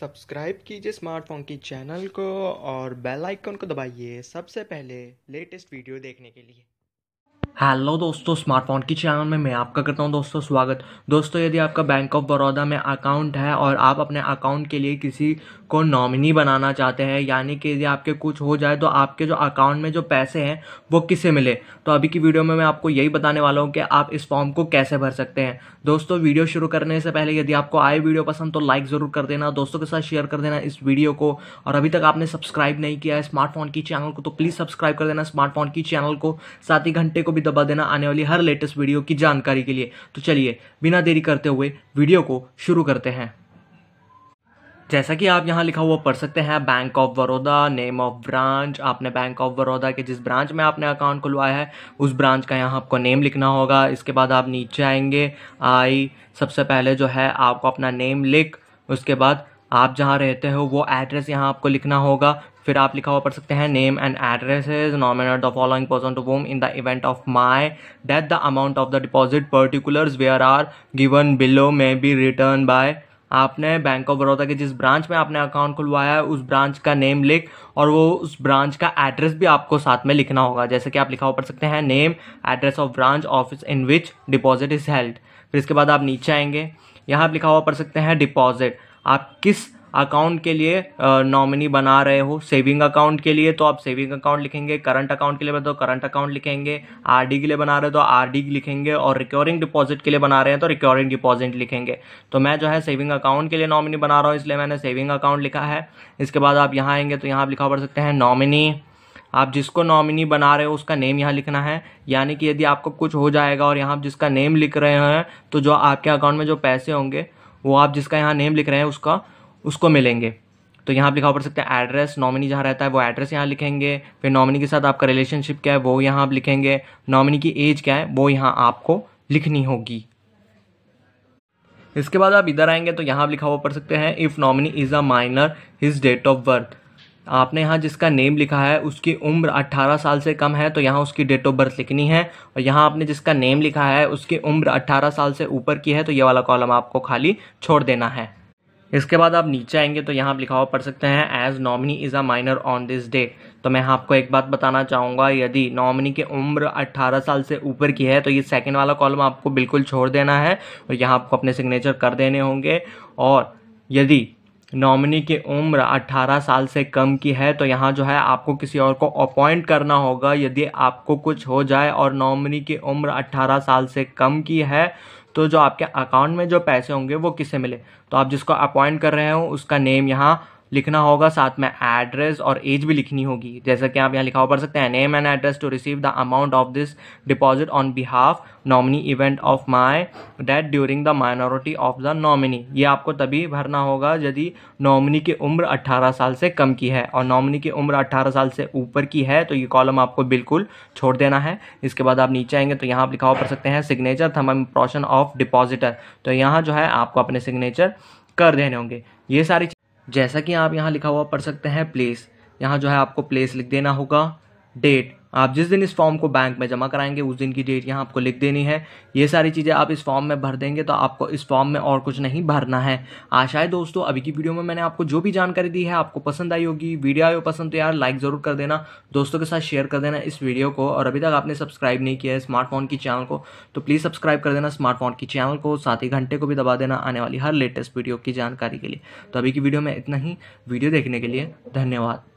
subscribe कीजिए smartphone की channel को और बेल आइकन को दबाइए सबसे पहले लेटेस्ट वीडियो देखने के लिए हेलो दोस्तों स्मार्टफोन की चैनल में मैं आपका करता हूं दोस्तों स्वागत दोस्तों यदि आपका बैंक ऑफ बड़ौदा में अकाउंट है और आप अपने अकाउंट के लिए किसी को नॉमिनी बनाना चाहते हैं यानी कि यदि आपके कुछ हो जाए तो आपके जो अकाउंट में जो पैसे हैं वो किसे मिले तो अभी की वीडियो में मैं आपको यही बताने वाला हूँ कि आप इस फॉर्म को कैसे भर सकते हैं दोस्तों वीडियो शुरू करने से पहले यदि आपको आए वीडियो पसंद तो लाइक ज़रूर कर देना दोस्तों के साथ शेयर कर देना इस वीडियो को और अभी तक आपने सब्सक्राइब नहीं किया है स्मार्टफोन की चैनल को तो प्लीज़ सब्सक्राइब कर देना स्मार्टफोन की चैनल को साथ ही घंटे को भी दबा देना आने वाली हर लेटेस्ट वीडियो की जानकारी के लिए तो चलिए बिना देरी करते हुए वीडियो को शुरू करते हैं जैसा कि आप यहां लिखा हुआ पढ़ सकते हैं bank of Baroda name of branch आपने बैंक ऑफ बड़ौदा के जिस ब्रांच में आपने अकाउंट खुलवाया है उस ब्रांच का यहां आपको नेम लिखना होगा इसके बाद आप नीचे आएंगे आई सबसे पहले जो है आपको अपना नेम लिख उसके बाद आप जहाँ रहते हो वो एड्रेस यहाँ आपको लिखना होगा फिर आप लिखा हुआ पढ़ सकते हैं name and is nominate the following person to whom in the event of my death the amount of the deposit particulars where are given below may be return by आपने बैंक ऑफ बड़ौदा के जिस branch में आपने account खुलवाया है उस branch का name लिख और वो उस ब्रांच का एड्रेस भी आपको साथ में लिखना होगा जैसे कि आप लिखा हुआ पढ़ सकते हैं name address of branch office in which deposit is held फिर इसके बाद आप नीचे आएंगे यहाँ आप लिखा हुआ पढ़ सकते हैं डिपॉजिट आप किस अकाउंट के लिए नॉमिनी बना रहे हो सेविंग अकाउंट के लिए तो आप सेविंग अकाउंट लिखेंगे करंट अकाउंट के लिए तो करंट अकाउंट लिखेंगे आरडी के लिए बना रहे हो तो आरडी लिखेंगे और रिक्योरिंग डिपॉजिट के लिए बना रहे हैं तो रिक्योरिंग डिपॉजिट लिखेंगे तो मैं जो है सेविंग अकाउंट के लिए नॉमिनी बना रहा हूँ इसलिए मैंने सेविंग अकाउंट लिखा है इसके बाद आप यहाँ आएंगे तो यहाँ आप लिखा पड़ सकते हैं नॉमिनी आप जिसको नॉमिनी बना रहे हो उसका नेम यहाँ लिखना है यानी कि यदि आपको कुछ हो जाएगा और यहाँ आप जिसका नेम लिख रहे हैं तो जो आपके अकाउंट में जो पैसे होंगे वो आप जिसका यहाँ नेम लिख रहे हैं उसका उसको मिलेंगे तो यहाँ आप लिखा पड़ सकता है एड्रेस नॉमिनी जहाँ रहता है वो एड्रेस यहाँ लिखेंगे फिर नॉमिनी के साथ आपका रिलेशनशिप क्या है वो यहाँ आप लिखेंगे नॉमिनी की एज क्या है वो यहाँ आपको लिखनी होगी इसके बाद आप इधर आएंगे तो यहाँ आप लिखा हुआ पढ़ सकते हैं if nominee is a minor his date of birth आपने यहाँ जिसका नेम लिखा है उसकी उम्र 18 साल से कम है तो यहाँ उसकी डेट ऑफ बर्थ लिखनी है और यहाँ आपने जिसका नेम लिखा है उसकी उम्र 18 साल से ऊपर की है तो ये वाला कॉलम आपको खाली छोड़ देना है इसके बाद आप नीचे आएंगे तो यहाँ आप लिखा हुआ पढ़ सकते हैं as nominee is a minor on this day तो मैं आपको एक बात बताना चाहूँगा यदि नॉमिनी की उम्र 18 साल से ऊपर की है तो ये सेकंड वाला कॉलम आपको बिल्कुल छोड़ देना है और यहाँ आपको अपने सिग्नेचर कर देने होंगे और यदि नॉमिनी की उम्र 18 साल से कम की है तो यहाँ जो है आपको किसी और को अपॉइंट करना होगा यदि आपको कुछ हो जाए और नॉमिनी की उम्र 18 साल से कम की है तो जो आपके अकाउंट में जो पैसे होंगे वो किसे मिले तो आप जिसको अपॉइंट कर रहे हो उसका नेम यहाँ लिखना होगा साथ में एड्रेस और एज भी लिखनी होगी जैसा कि आप यहाँ लिखा हो पढ़ सकते हैं name and address to receive the amount of this deposit on behalf nominee event of my death during the minority of the nominee ये आपको तभी भरना होगा यदि नॉमिनी की उम्र 18 साल से कम की है और नॉमिनी की उम्र 18 साल से ऊपर की है तो ये कॉलम आपको बिल्कुल छोड़ देना है इसके बाद आप नीचे आएंगे तो यहाँ आप लिखा हुआ पढ़ सकते हैं सिग्नेचर थम प्रोशन ऑफ डिपॉजिटर तो यहाँ जो है आपको अपने सिग्नेचर कर देने होंगे ये सारी जैसा कि आप यहाँ लिखा हुआ पढ़ सकते हैं प्लेस यहाँ जो है आपको प्लेस लिख देना होगा डेट आप जिस दिन इस फॉर्म को बैंक में जमा कराएंगे उस दिन की डेट यहाँ आपको लिख देनी है ये सारी चीज़ें आप इस फॉर्म में भर देंगे तो आपको इस फॉर्म में और कुछ नहीं भरना है आशा है दोस्तों अभी की वीडियो में मैंने आपको जो भी जानकारी दी है आपको पसंद आई होगी वीडियो आई हो पसंद तो यार लाइक ज़रूर कर देना दोस्तों के साथ शेयर कर देना इस वीडियो को और अभी तक आपने सब्सक्राइब नहीं किया है स्मार्टफोन की चैनल को तो प्लीज़ सब्सक्राइब कर देना स्मार्टफोन की चैनल को साथ ही घंटे को भी दबा देना आने वाली हर लेटेस्ट वीडियो की जानकारी के लिए तो अभी की वीडियो में इतना ही वीडियो देखने के लिए धन्यवाद